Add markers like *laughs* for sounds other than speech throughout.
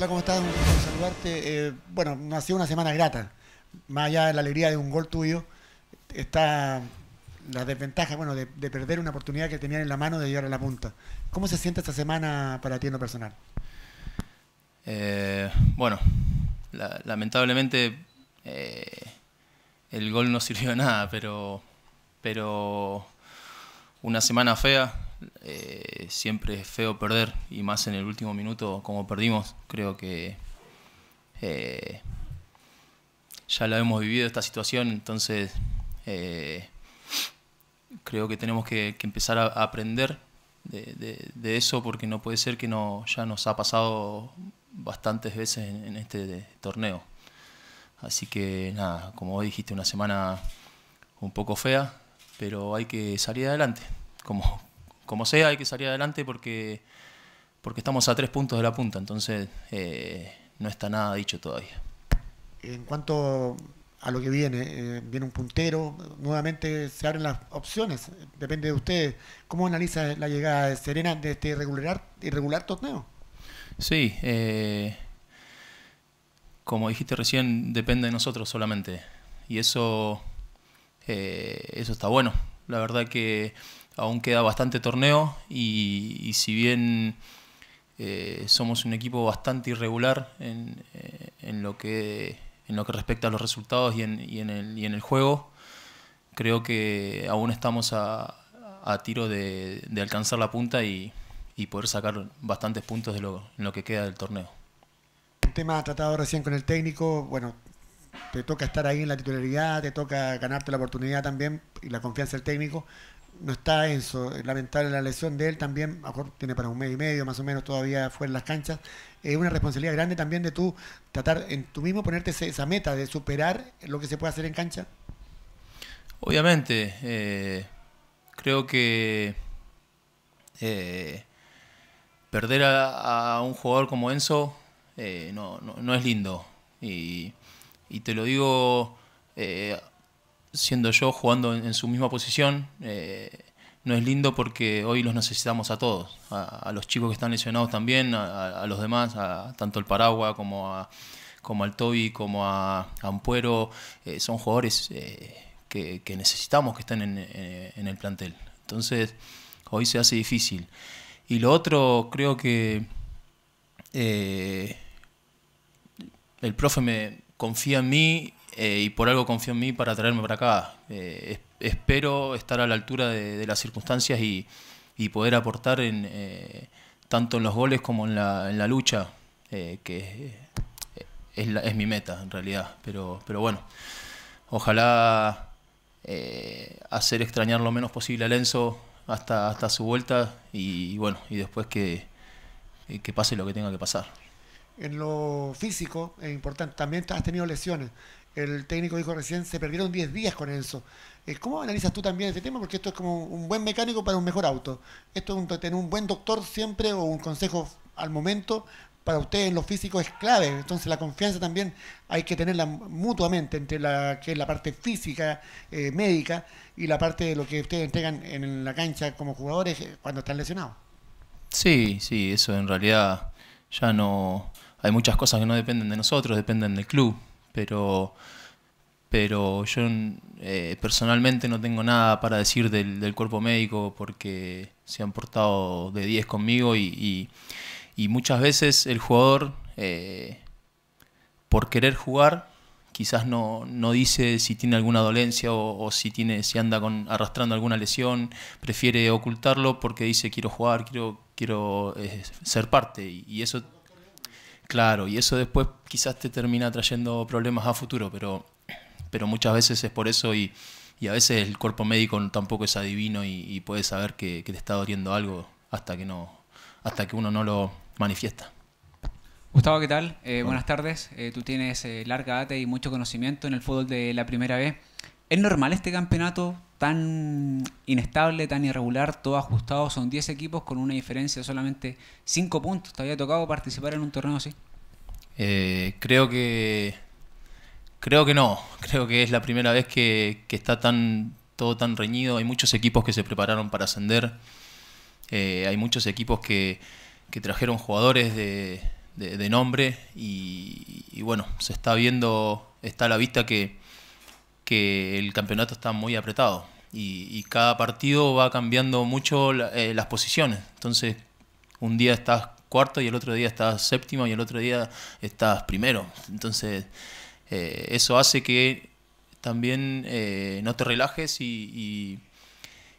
Hola, ¿cómo estás? Un saludarte. Eh, bueno, ha sido una semana grata. Más allá de la alegría de un gol tuyo, está la desventaja, bueno, de, perder una oportunidad que tenían en la mano de llegar a la punta. ¿Cómo se siente esta semana para ti en lo personal? Eh, bueno, lamentablemente eh, el gol no sirvió de nada, pero, pero una semana fea, eh, siempre es feo perder y más en el último minuto como perdimos, creo que eh, ya la hemos vivido esta situación, entonces eh, creo que tenemos que, empezar a, aprender de, eso porque no puede ser que no, ya nos ha pasado bastantes veces en, este torneo. Así que nada, como dijiste, una semana un poco fea, pero hay que salir adelante, como, como sea, hay que salir adelante porque, porque estamos a tres puntos de la punta, entonces eh, no está nada dicho todavía. En cuanto a lo que viene, eh, viene un puntero, nuevamente se abren las opciones, depende de ustedes. ¿Cómo analiza la llegada de Serena de este irregular, irregular torneo? Sí, eh, como dijiste recién, depende de nosotros solamente. Y eso, eso está bueno. La verdad que aún queda bastante torneo y, si bien eh, somos un equipo bastante irregular eh, en, lo, que, en lo que respecta a los resultados y en, el, juego, creo que aún estamos a, tiro de, alcanzar la punta y, poder sacar bastantes puntos de lo, en lo que queda del torneo. Un tema tratado recién con el técnico, bueno, te toca estar ahí en la titularidad, te toca ganarte la oportunidad también y la confianza del técnico, no está Enzo, eh, lamentable la lesión de él también, mejor tiene para un mes y medio más o menos todavía fuera en las canchas. Es una responsabilidad grande también de tú tratar en tú mismo ponerte esa meta de superar lo que se puede hacer en cancha. Obviamente, eh, creo que eh, perder a, un jugador como Enzo no, no, es lindo. Y, y te lo digo siendo yo jugando en, su misma posición, eh, no es lindo porque hoy los necesitamos a todos, a, los chicos que están lesionados también, a, los demás, a tanto el Paragua como a como al Toby, como a Ampuero, eh, son jugadores eh, que, necesitamos que estén en, el plantel. Entonces, hoy se hace difícil. Y lo otro, creo que el profe me confía en mí eh, y por algo confió en mí para traerme para acá. Eh, espero estar a la altura de, las circunstancias y, poder aportar en, eh, tanto en los goles como en la, en la lucha, que es, mi meta en realidad. Pero, bueno, ojalá hacer extrañar lo menos posible a Lenzo hasta, hasta su vuelta y, bueno, y después que, que pase lo que tenga que pasar en lo físico es importante. También has tenido lesiones. El técnico dijo recién, se perdieron 10 días con eso eh, ¿Cómo analizas tú también ese tema? Porque esto es como un buen mecánico para un mejor auto. Esto es tener un buen doctor siempre o un consejo al momento para ustedes en lo físico es clave. Entonces la confianza también hay que tenerla mutuamente entre la que es la parte física, eh, médica, y la parte de lo que ustedes entregan en la cancha como jugadores eh, cuando están lesionados. Sí, sí, eso en realidad ya no... Hay muchas cosas que no dependen de nosotros, dependen del club pero, pero yo eh, personalmente no tengo nada para decir del, cuerpo médico porque se han portado de 10 conmigo y, muchas veces el jugador, eh, por querer jugar, quizás no, dice si tiene alguna dolencia o, si tiene si anda con, arrastrando alguna lesión, prefiere ocultarlo porque dice quiero jugar, quiero, quiero eh, ser parte y eso Claro, y eso después quizás te termina trayendo problemas a futuro, pero, pero muchas veces es por eso y, a veces el cuerpo médico tampoco es adivino y, puede saber que, te está doliendo algo hasta que, no, hasta que uno no lo manifiesta. Gustavo, ¿qué tal? Eh, buenas tardes. Eh, tú tienes eh, larga data y mucho conocimiento en el fútbol de la primera B. ¿Es normal este campeonato tan inestable, tan irregular, todo ajustado. Son 10 equipos con una diferencia de solamente 5 puntos. ¿Te había tocado participar en un torneo así? Eh, creo que. Creo que no. Creo que es la primera vez que, está tan todo tan reñido. Hay muchos equipos que se prepararon para ascender. Eh, hay muchos equipos que, trajeron jugadores de, nombre. Y, y bueno, se está viendo, está a la vista que, que el campeonato está muy apretado y, cada partido va cambiando mucho eh, las posiciones. Entonces, un día estás cuarto y el otro día estás séptimo y el otro día estás primero. Entonces, eh, eso hace que también eh, no te relajes y,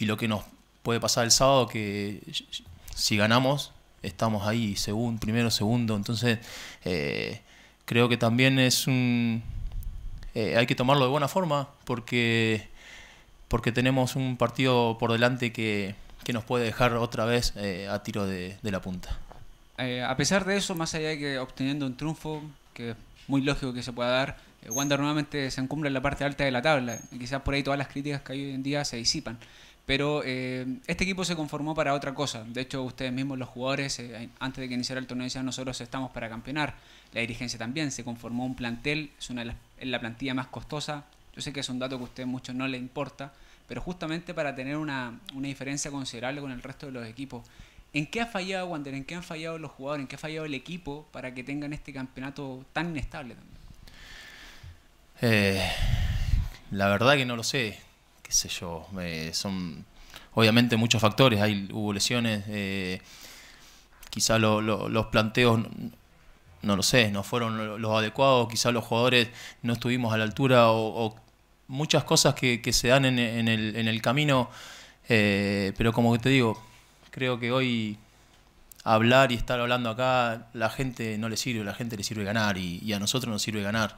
lo que nos puede pasar el sábado, que si ganamos, estamos ahí, segundo, primero, segundo. Entonces, creo que también es un eh, hay que tomarlo de buena forma porque, porque tenemos un partido por delante que, que nos puede dejar otra vez eh, a tiro de, de la punta. Eh, a pesar de eso, más allá de que obteniendo un triunfo, que es muy lógico que se pueda dar, Wander nuevamente se encumbra en la parte alta de la tabla. quizás por ahí todas las críticas que hay hoy en día se disipan. Pero este equipo se conformó para otra cosa. De hecho, ustedes mismos, los jugadores, antes de que iniciara el torneo, decían nosotros estamos para campeonar. La dirigencia también se conformó un plantel. Es una de las en la plantilla más costosa. Yo sé que es un dato que a ustedes muchos no le importa, pero justamente para tener una, diferencia considerable con el resto de los equipos. ¿En qué ha fallado Wander? ¿En qué han fallado los jugadores? ¿En qué ha fallado el equipo para que tengan este campeonato tan inestable también? Eh, la verdad que no lo sé. Qué sé yo. Eh, son obviamente muchos factores. Hay, hubo lesiones. Eh, quizá los planteos no lo sé, no fueron los adecuados, quizás los jugadores no estuvimos a la altura o, muchas cosas que, se dan en, el, camino, eh, pero como te digo, creo que hoy hablar y estar hablando acá, la gente no le sirve, la gente le sirve ganar y, a nosotros nos sirve ganar.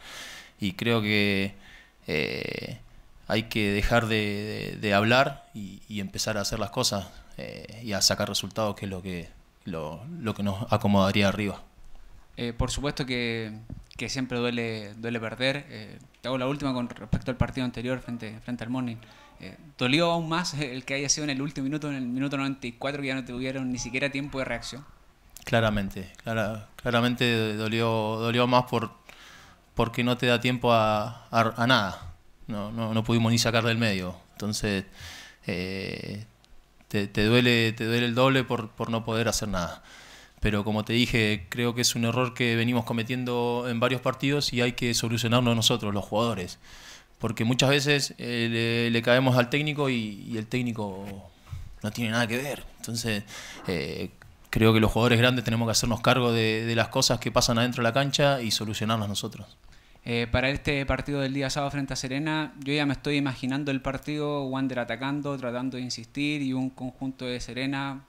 Y creo que eh, hay que dejar de, hablar y, empezar a hacer las cosas eh, y a sacar resultados, que es lo que, lo que nos acomodaría arriba. Eh, por supuesto que, siempre duele, duele perder. Eh, te hago la última con respecto al partido anterior frente, frente al Morning. Eh, dolió aún más *laughs* el que haya sido en el último minuto, en el minuto 94, que ya no tuvieron ni siquiera tiempo de reacción. Claramente, claramente dolió, dolió más por, porque no te da tiempo a, nada. No, pudimos ni sacar del medio. Entonces, te, duele, te duele el doble por no poder hacer nada pero como te dije, creo que es un error que venimos cometiendo en varios partidos y hay que solucionarlo nosotros, los jugadores. Porque muchas veces eh, le, caemos al técnico y, el técnico no tiene nada que ver. Entonces, eh, creo que los jugadores grandes tenemos que hacernos cargo de, las cosas que pasan adentro de la cancha y solucionarlas nosotros. Eh, para este partido del día sábado frente a Serena, yo ya me estoy imaginando el partido, Wander atacando, tratando de insistir y un conjunto de Serena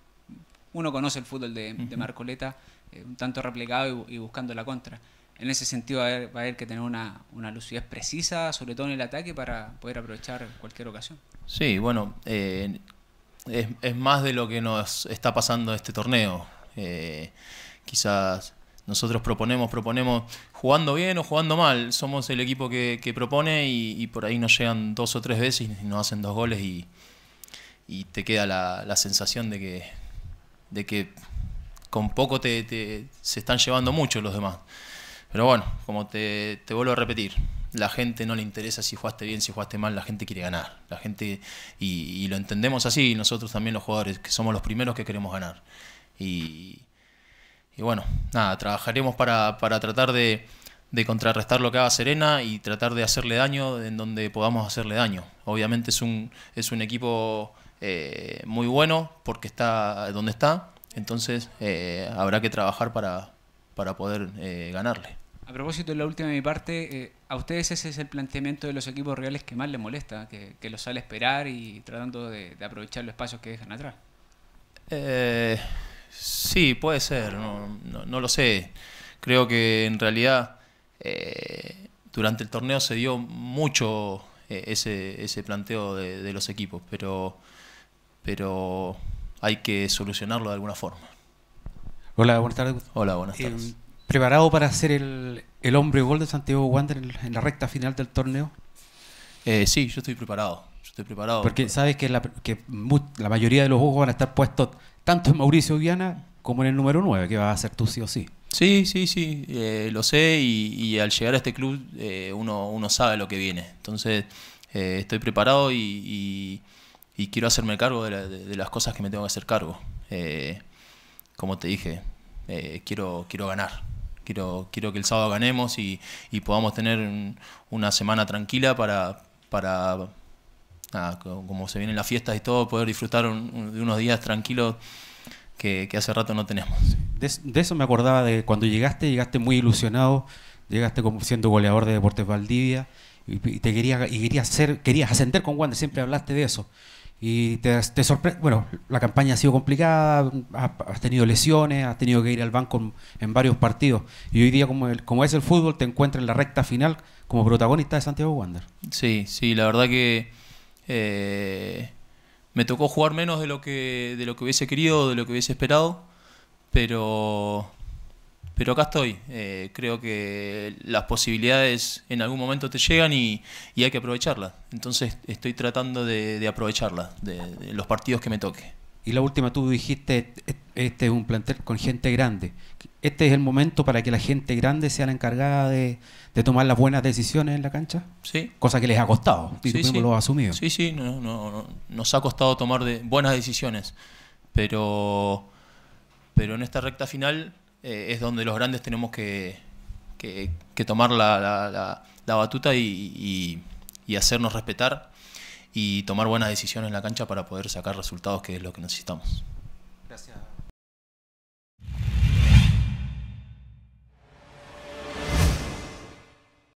uno conoce el fútbol de, Marcoleta, eh, un tanto replegado y, buscando la contra. En ese sentido va a haber, que tener una, lucidez precisa, sobre todo en el ataque, para poder aprovechar cualquier ocasión. Sí, bueno, eh, es, más de lo que nos está pasando este torneo. Eh, quizás nosotros proponemos, proponemos jugando bien o jugando mal. Somos el equipo que, propone y, por ahí nos llegan dos o tres veces y nos hacen dos goles y, te queda la, la sensación de que de que con poco te, se están llevando mucho los demás. Pero bueno, como te, vuelvo a repetir, la gente no le interesa si jugaste bien, si jugaste mal, la gente quiere ganar. La gente, y, lo entendemos así, nosotros también los jugadores, que somos los primeros que queremos ganar. Y, bueno, nada, trabajaremos para, tratar de, contrarrestar lo que haga Serena y tratar de hacerle daño en donde podamos hacerle daño. Obviamente es un, es un equipo eh, muy bueno porque está donde está, entonces eh, habrá que trabajar para, para poder eh, ganarle. A propósito de la última de mi parte, ¿a ustedes ese es el planteamiento de los equipos reales que más les molesta, que, los sale a esperar y tratando de, aprovechar los espacios que dejan atrás? sí, puede ser, no, lo sé. Creo que en realidad durante el torneo se dio mucho ese, planteo de, los equipos, pero pero hay que solucionarlo de alguna forma. Hola, buenas tardes. Hola, buenas eh, tardes. ¿Preparado para ser el, el, hombre gol de Santiago Wander en, la recta final del torneo? Eh, sí, yo estoy preparado. estoy preparado. Porque sabes que, la, mayoría de los juegos van a estar puestos tanto en Mauricio Viana como en el número 9, que va a ser tú sí o sí. Sí, sí, sí, eh, lo sé y, al llegar a este club uno, sabe lo que viene. Entonces estoy preparado y y quiero hacerme cargo de, las cosas que me tengo que hacer cargo. Eh, como te dije, eh, quiero, quiero ganar. Quiero, quiero que el sábado ganemos y, podamos tener una semana tranquila para, para como se vienen las fiestas y todo, poder disfrutar de unos días tranquilos que, hace rato no tenemos. De, eso me acordaba de cuando llegaste, llegaste muy ilusionado, llegaste como siendo goleador de Deportes Valdivia y, te quería y ser, querías ascender con Wander, siempre hablaste de eso. Y te, sorprende, bueno, la campaña ha sido complicada, has, tenido lesiones, has tenido que ir al banco en, varios partidos. Y hoy día, como, como es el fútbol, te encuentras en la recta final como protagonista de Santiago Wander. Sí, sí, la verdad que eh, me tocó jugar menos de lo que, de lo que hubiese querido, de lo que hubiese esperado, pero pero acá estoy. Eh, creo que las posibilidades en algún momento te llegan y, hay que aprovecharlas. Entonces estoy tratando de, de aprovecharlas, de, los partidos que me toque. Y la última, tú dijiste, este es un plantel con gente grande. ¿Este es el momento para que la gente grande sea la encargada de, tomar las buenas decisiones en la cancha? Sí. Cosa que les ha costado, y tú sí. lo has asumido. Sí, sí, nos ha costado tomar buenas decisiones, pero, pero en esta recta final eh, es donde los grandes tenemos que, tomar la, la, batuta y, y, hacernos respetar y tomar buenas decisiones en la cancha para poder sacar resultados, que es lo que necesitamos.